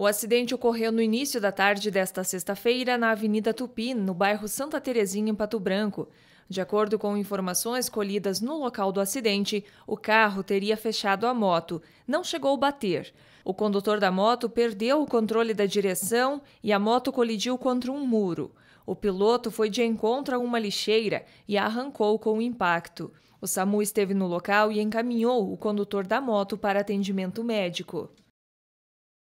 O acidente ocorreu no início da tarde desta sexta-feira na Avenida Tupi, no bairro Santa Terezinha, em Pato Branco. De acordo com informações colhidas no local do acidente, o carro teria fechado a moto, não chegou a bater. O condutor da moto perdeu o controle da direção e a moto colidiu contra um muro. O piloto foi de encontro a uma lixeira e a arrancou com o impacto. O SAMU esteve no local e encaminhou o condutor da moto para atendimento médico.